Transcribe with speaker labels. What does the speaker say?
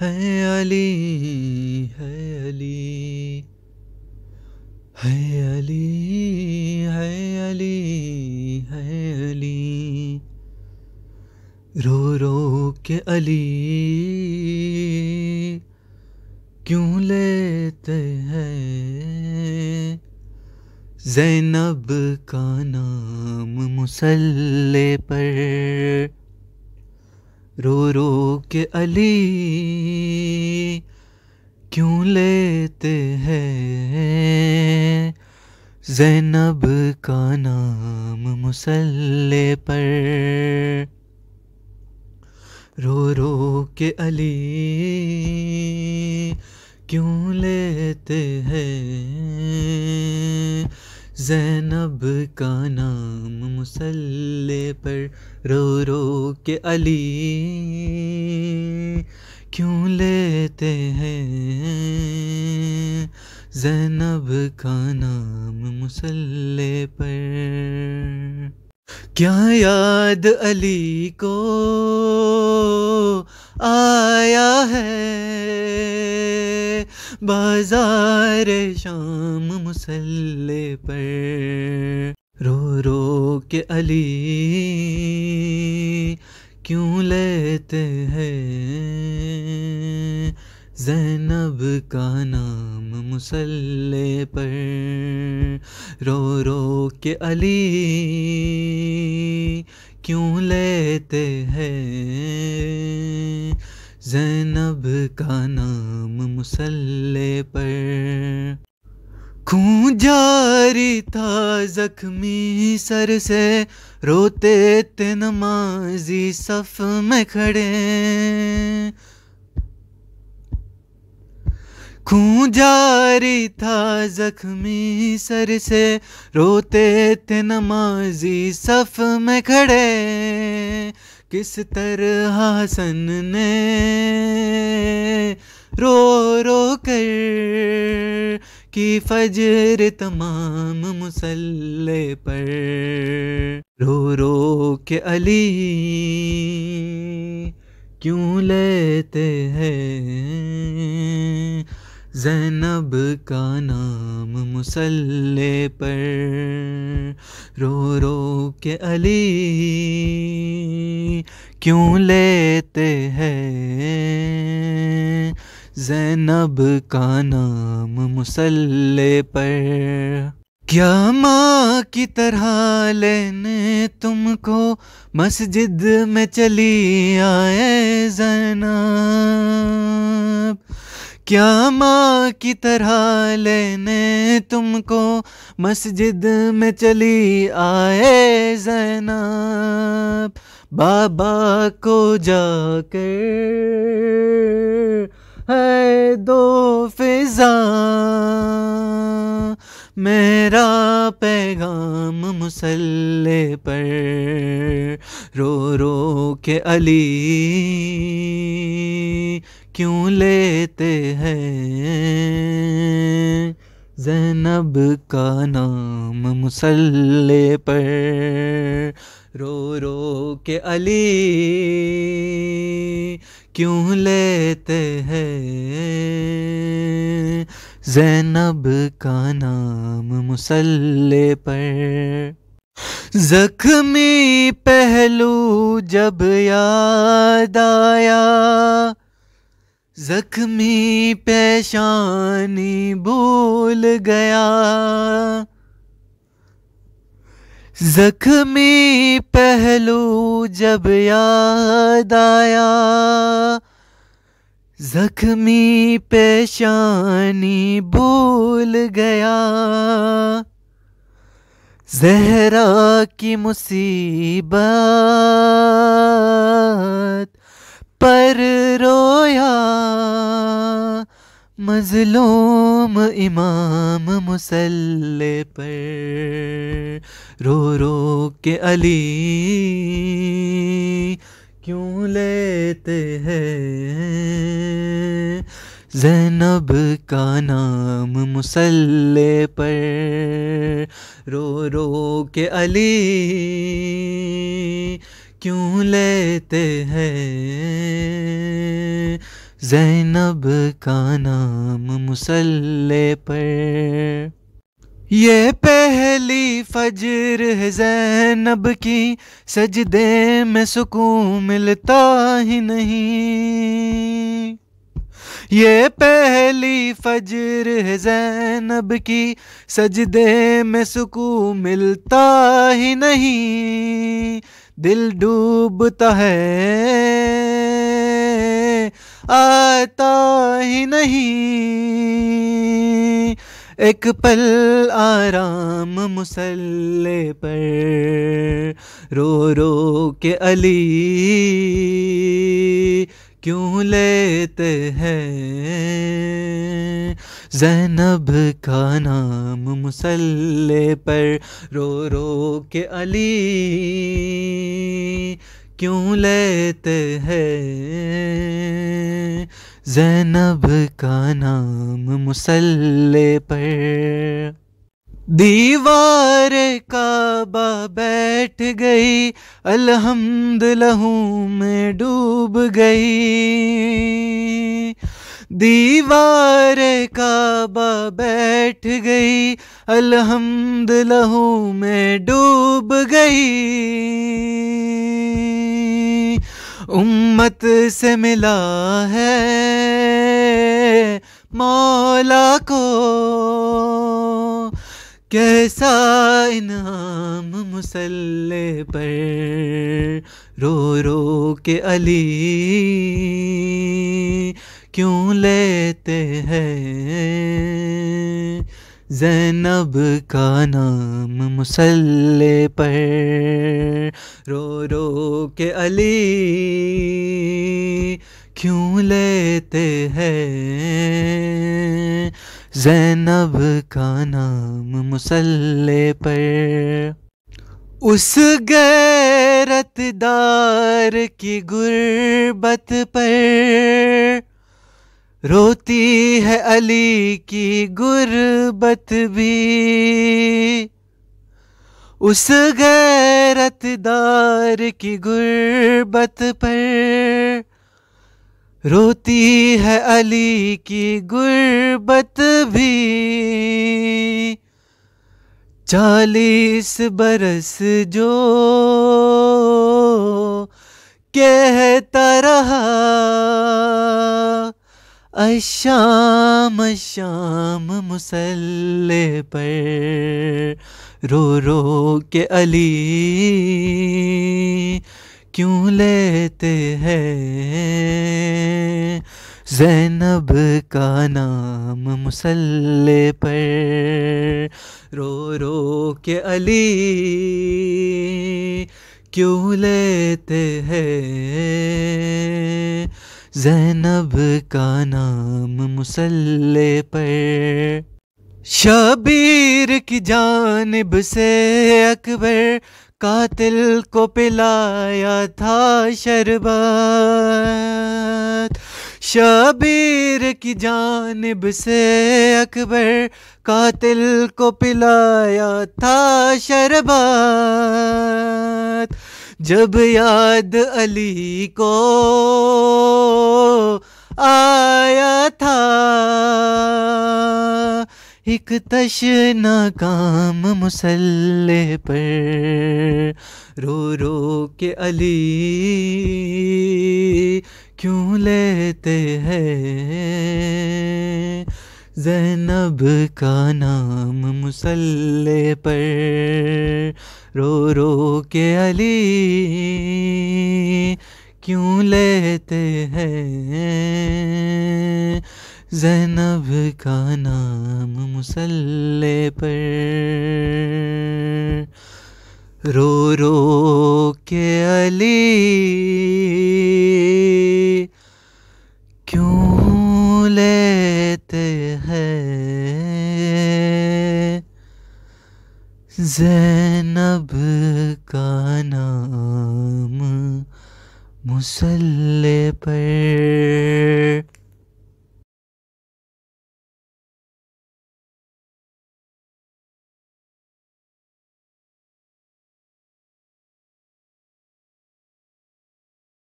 Speaker 1: है अली है अली है अली है अली है अली रो रो के अली क्यों लेते हैं जैनब का नाम मुसल्ले पर रो रो के अली क्यों लेते हैं जैनब का नाम मुसल्ले पर रो रो के अली क्यों लेते हैं जैनब का नाम मुसल्ले पर रो रो के अली क्यों लेते हैं जैनब का नाम मुसल्ले पर क्या याद अली को आया है बाजार शाम मुसल्ले पर रो रो के अली क्यों लेते हैं जैनब का नाम मुसल्ले पर रो रो के अली क्यों लेते हैं जैनब का नाम मुसल्ले पर खून जारी था जख्मी सर से रोते थे नमाजी सफ में खड़े खून जारी था जख्मी सर से रोते थे नमाजी सफ में खड़े किस तरह हसन ने रो रो कर कि फजर तमाम मुसल्ले पर रो रो के अली क्यों लेते हैं जैनब का नाम मुसल्ले पर रो रो के अली क्यों लेते हैं जैनब का नाम मुसल्ले पर क्या माँ की तरह लेने तुमको मस्जिद में चली आए जैनब क्या माँ की तरह लेने तुमको मस्जिद में चली आए जैनब बाबा को जाकर है दो फिजा मेरा पैगाम मुसल्ले पर रो रो के अली क्यों लेते हैं जैनब का नाम मुसल्ले पर रो रो के अली क्यों लेते हैं जैनब का नाम मुसल्ले पर जख्मी पहलू जब याद आया जख्मी पेशानी भूल गया जख्मी पहलू जब याद आया जख्मी पेशानी भूल गया जहरा की मुसीबत पर रोया मजलूम इमाम मुसल्ले पर रो रो के अली क्यों लेते हैं जैनब का नाम मुसल्ले पर रो रो के अली क्यों लेते हैं जैनब का नाम मुसल्ले पर ये पहली फजर है जैनब की सजदे में सुकून मिलता ही नहीं ये पहली फजर है जैनब की सजदे में सुकून मिलता ही नहीं दिल डूबता है आता ही नहीं एक पल आराम मुसल्ले पर रो रो के अली क्यों लेते हैं जैनब का नाम मुसल्ले पर रो रो के अली क्यों लेते हैं जैनब का नाम मुसल्ले पर दीवार काबा बैठ गई अलहमद लहू में डूब गई दीवार काबा बैठ गई अलहमद लहू में डूब गई उम्मत से मिला है मौला को कैसा इनाम मुसल्ले पर रो रो के अली क्यों लेते हैं जैनब का नाम मुसल्ले पर रो रो के अली क्यों लेते हैं जैनब का नाम मुसल्ले पर उस गैरतदार की गुर्बत पर रोती है अली की गुरबत भी उस गैरतदार की गुरबत पर रोती है अली की गुर्बत भी चालीस बरस जो कहता रहा अशाम शाम मुसल्ले पर रो रो के अली क्यों लेते हैं जैनब का नाम मुसल्ले पर रो रो के अली क्यों लेते हैं जैनब का नाम मुसल्ले पर शबीर की जानब से अकबर कातिल को पिलाया था शरबत शबीर की जानब से अकबर कातिल को पिलाया था शरबत जब याद अली को आया था एक तश काम मुसल्ले पर रो रो के अली क्यों लेते हैं जैनब का नाम मुसल्ले पर रो रो के अली क्यों लेते हैं जैनब का नाम मुसल्ले पर रो रो के अली क्यों लेते हैं जैनब का नाम मुसल्ले पर